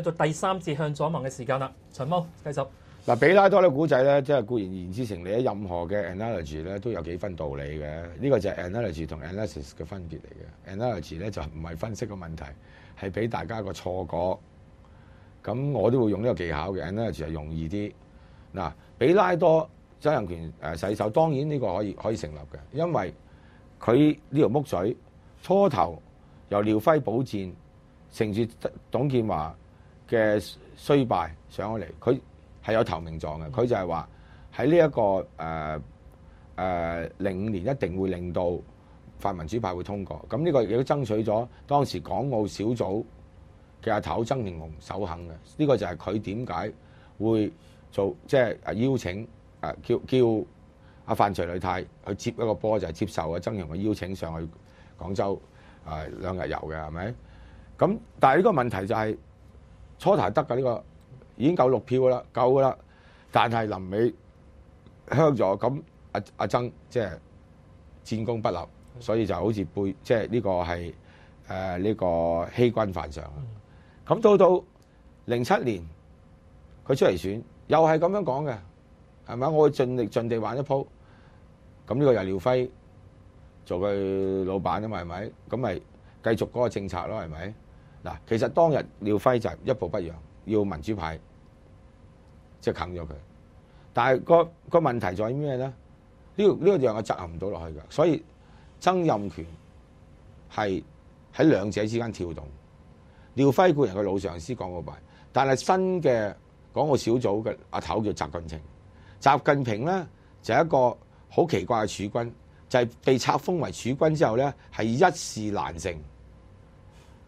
續第三節向左望嘅時間啦，長毛繼續嗱。比拉多呢個古仔咧，即係固然言之成理，任何嘅 analogy 咧都有幾分道理嘅。呢個就係 analogy 同 analysis 嘅分別嚟嘅。analogy 咧就唔係分析嘅問題，係俾大家個錯覺。咁我都會用呢個技巧嘅 analogy 係容易啲嗱。比拉多周仁權誒洗手，當然呢個可以可以成立嘅，因為佢呢條木嘴初頭由廖輝保戰乘住董建華。嘅衰敗上咗嚟，佢係有投名状嘅。佢就係話喺呢一個誒誒零五年一定會令到泛民主派會通過咁呢個亦都爭取咗當時港澳小組嘅阿頭曾明雄首肯嘅呢個就係佢點解會做即係邀請誒叫叫阿范徐女泰去接一個波，就係接受阿曾鈺嘅邀請上去廣州誒兩日遊嘅係咪？咁但係呢個問題就係。初台得噶呢個已經夠六票噶啦，夠噶啦。但係臨尾香咗，咁阿阿曾即係戰功不立，所以就好似背即係呢個係誒呢個欺君犯上。咁到到零七年，佢出嚟選又係咁樣講嘅，係咪？我盡力盡地玩一鋪。咁呢個又廖輝做佢老闆，嘛，係咪？咁咪繼續嗰個政策咯，係咪？嗱，其實當日廖輝就一步不讓，要民主派，即係啃咗佢。但係個個問題在咩咧？呢個呢個就我執行唔到落去㗎。所以曾蔭權係喺兩者之間跳動。廖輝個人嘅老上司講過弊，但係新嘅港澳小組嘅阿頭叫習近平。習近平咧就一個好奇怪嘅處君，就係被拆封為處君之後咧，係一事難成。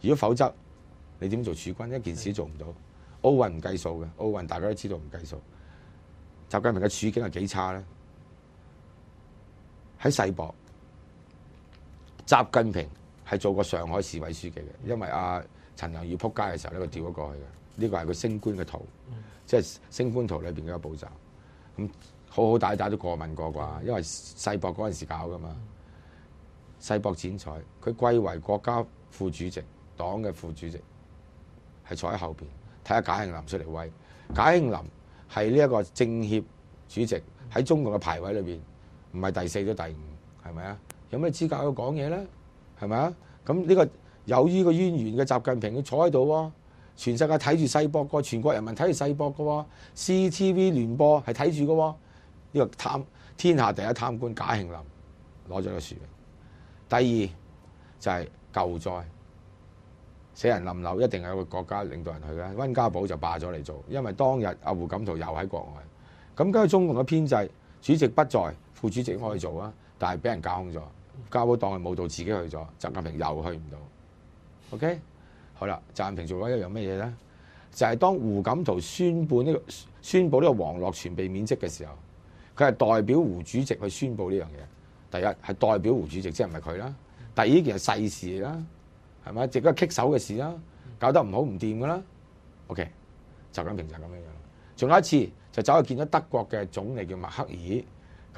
如果否則，你點做處官？一件事做唔到。奧運唔計數嘅，奧運大家都知道唔計數。習近平嘅處境係幾差咧？喺世博，習近平係做過上海市委書記嘅，因為阿陳良宇撲街嘅時候咧，佢調咗過去嘅。呢個係佢升官嘅圖，即係升官圖裏邊嘅一個步驟。咁好好大打都過問過啩，因為世博嗰陣時搞噶嘛。世博剪彩，佢貴為國家副主席。黨嘅副主席係坐喺後邊睇下。賈慶林出嚟威，賈慶林係呢一個政協主席喺中共嘅排位裏邊唔係第四都第五，係咪啊？有咩資格去講嘢咧？係咪啊？咁呢個有呢個淵源嘅習近平都坐喺度喎。全世界睇住世博個，全國人民睇住世博個，C T V 聯播係睇住個。呢個貪天下第一貪官賈慶林攞咗個殊榮。第二就係救災。死人冧樓一定係個國家領導人去嘅，温家寶就霸咗嚟做，因為當日阿胡錦濤又喺國外，咁根上中共嘅編制，主席不在，副主席可以做啊，但係俾人架空咗，家寶當佢冇到自己去咗，習近平又去唔到。OK，好啦，習近平做咗一樣乜嘢咧？就係當胡錦濤宣佈呢個宣布呢個王樂全被免職嘅時候，佢係代表胡主席去宣佈呢樣嘢。第一係代表胡主席，即係唔係佢啦？第二件係世事啦。系咪？只嗰棘手嘅事啦，搞得唔好唔掂噶啦。O.K.，習近平就咁樣樣。仲有一次就走去見咗德國嘅總理叫默克爾，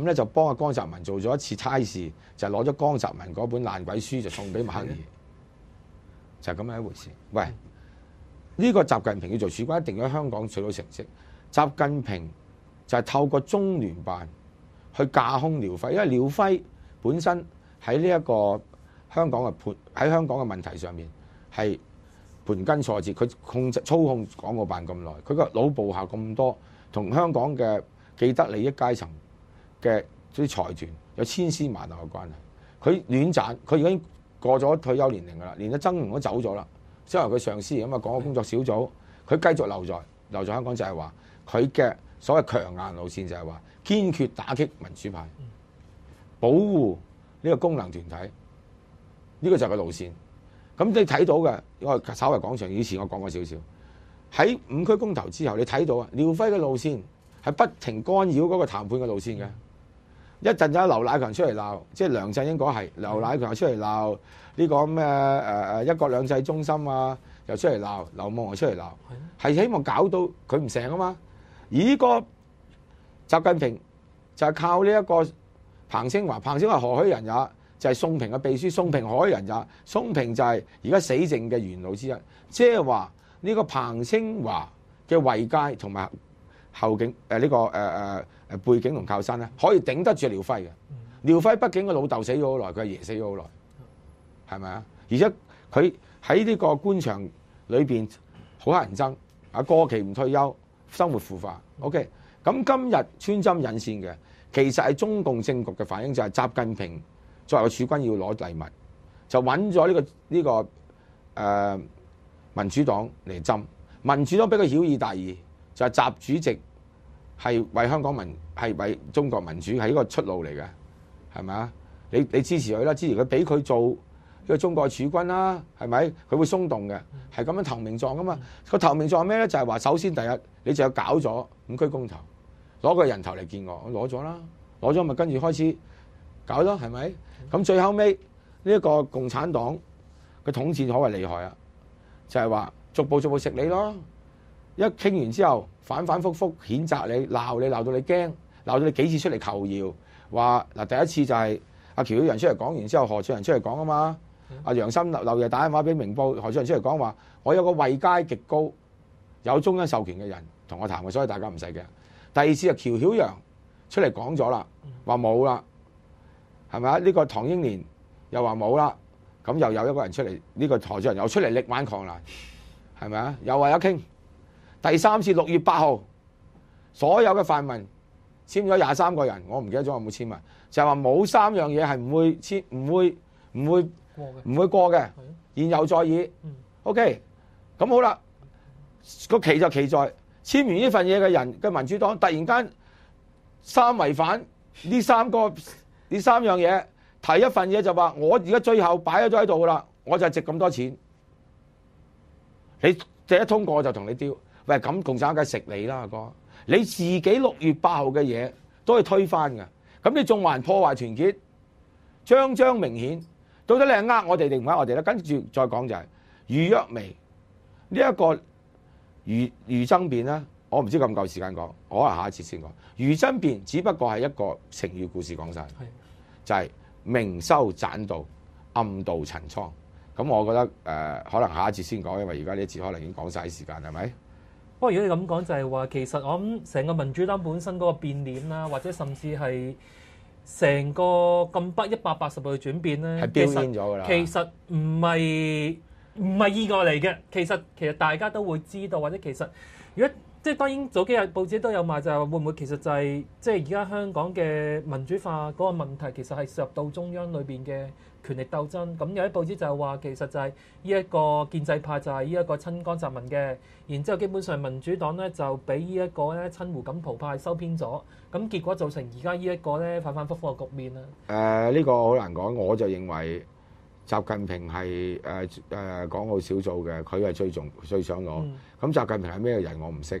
咁咧就幫阿江澤民做咗一次差事，就攞咗江澤民嗰本爛鬼書就送俾默克爾，就咁樣一回事。喂，呢個習近平要做主，官，一定喺香港取到成績。習近平就係透過中聯辦去架空廖輝，因為廖輝本身喺呢一個。香港嘅盤喺香港嘅問題上面係盤根錯節，佢控制操控港澳辦咁耐，佢個老部下咁多，同香港嘅既得利益階層嘅啲財團有千絲萬縷嘅關係。佢亂賺，佢已經過咗退休年齡㗎啦，連阿曾鈺都走咗啦，之由佢上司咁啊，港澳工作小組佢繼續留在留在香港，就係話佢嘅所謂強硬路線就係話堅決打擊民主派，保護呢個功能團體。呢個就係個路線，咁你睇到嘅，我稍為講長，以前我講過少少。喺五區公投之後，你睇到啊，廖輝嘅路線係不停干擾嗰個談判嘅路線嘅。一陣有劉乃強出嚟鬧，即係梁振英嗰係劉乃強出嚟鬧呢個咩誒誒一國兩制中心啊，又出嚟鬧，劉夢又出嚟鬧，係希望搞到佢唔成啊嘛。而呢個習近平就係靠呢一個彭清華，彭清華何許人也？就係宋平嘅秘書，宋平海人就宋平，就係而家死剩嘅元老之一。即係話呢個彭清華嘅位階同埋後景誒呢個誒誒誒背景同靠山咧，可以頂得住廖輝嘅。廖輝畢竟個老豆死咗好耐，佢阿爺死咗好耐，係咪啊？而且佢喺呢個官場裏邊好乞人憎，啊過期唔退休，生活腐化。OK，咁今日穿針引線嘅，其實係中共政局嘅反應就係習近平。作為個儲君要攞禮物，就揾咗呢個呢個誒民主黨嚟針。民主黨俾佢曉二大二，就係習主席係為香港民係為中國民主係一個出路嚟嘅，係咪啊？你你支持佢啦，支持佢俾佢做呢個中國處軍啦，係咪？佢會鬆動嘅，係咁樣投名狀噶嘛。個投名狀咩咧？就係話首先第一，你就要搞咗五區公投，攞個人頭嚟見我，我攞咗啦，攞咗咪跟住開始。搞咯，係咪咁？最後尾呢一個共產黨嘅統治，可謂厲害啊！就係話逐步逐步食你咯。一傾完之後，反反覆覆譴責你、鬧你，鬧到你驚，鬧到你幾次出嚟求饶話嗱，第一次就係阿喬曉陽出嚟講完之後，何處仁出嚟講啊嘛。阿楊森劉劉打電話俾明報，何處仁出嚟講話，我有個位階極高、有中央授權嘅人同我談嘅，所以大家唔使驚。第二次就喬曉陽出嚟講咗啦，話冇啦。係咪啊？呢個唐英年又話冇啦，咁又有一個人出嚟，呢個台主仁又出嚟力挽狂瀾，係咪啊？又話有傾。第三次六月八號，所有嘅泛民簽咗廿三個人，我唔記得咗有冇簽文，就話冇三樣嘢係唔會簽，唔會唔會唔會過嘅，而有再議。OK，咁好啦，個期就期在簽完呢份嘢嘅人嘅民主黨突然間三違反呢三個。呢三樣嘢提一份嘢就話我而家最後擺咗喺度啦，我就值咁多錢。你一通過就同你丟，喂咁共產梗係食你啦哥，你自己六月八號嘅嘢都係推翻嘅，咁你仲話人破壞團結，張張明顯，到底你係呃我哋定唔呃我哋咧？跟住再講就係預約未呢一個余余爭辯啦，我唔知咁夠時間講，我啊下一次先講余爭辯，只不過係一個情語故事講晒。就係明修栈道，暗度陈仓。咁我覺得誒，可能下一次先講，因為而家呢一次可能已經講晒啲時間，係咪？不過如果你咁講，就係話其實我諗成個民主黨本身嗰個變臉啦，或者甚至係成個咁北一百八十度嘅轉變咧，係變咗㗎啦。其實唔係唔係意外嚟嘅，其實其實大家都會知道，或者其實如果。即係當然，早幾日報紙都有賣，就係會唔會其實就係即係而家香港嘅民主化嗰個問題，其實係涉到中央裏邊嘅權力鬥爭。咁有啲報紙就話，其實就係呢一個建制派就係呢一個親江習民嘅，然之後基本上民主黨咧就俾呢一個咧親胡錦濤派收編咗，咁結果造成而家呢一個咧反反覆覆嘅局面啦。誒，呢個好難講。我就認為習近平係誒誒港澳小組嘅，佢係最重最想攞。咁習近平係咩人？我唔識。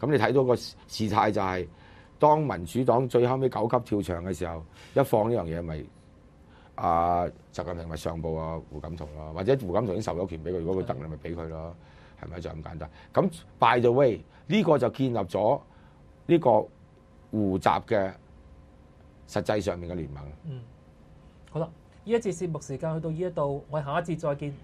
咁你睇到個事態就係，當民主黨最後尾九級跳牆嘅時候，一放呢樣嘢咪啊習近平咪上報啊胡錦濤咯，或者胡錦濤已經授咗權俾佢，如果佢得你咪俾佢咯，係咪就咁簡單？咁 by the way 呢個就建立咗呢個互集嘅實際上面嘅聯盟。嗯，好啦，呢一節節目時間去到呢一度，我哋下一節再見。